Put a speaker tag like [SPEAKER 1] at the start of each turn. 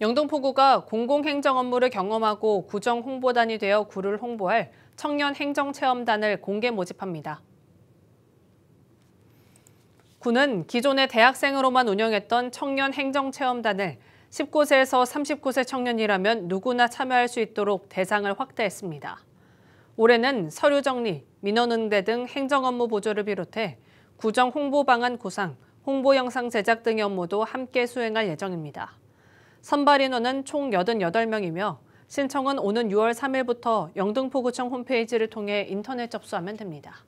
[SPEAKER 1] 영동포구가 공공행정 업무를 경험하고 구정 홍보단이 되어 구를 홍보할 청년 행정체험단을 공개 모집합니다. 구는 기존의 대학생으로만 운영했던 청년 행정체험단을 19세에서 39세 청년이라면 누구나 참여할 수 있도록 대상을 확대했습니다. 올해는 서류 정리, 민원 응대 등 행정 업무 보조를 비롯해 구정 홍보 방안 구상, 홍보 영상 제작 등의 업무도 함께 수행할 예정입니다. 선발 인원은 총 88명이며 신청은 오는 6월 3일부터 영등포구청 홈페이지를 통해 인터넷 접수하면 됩니다.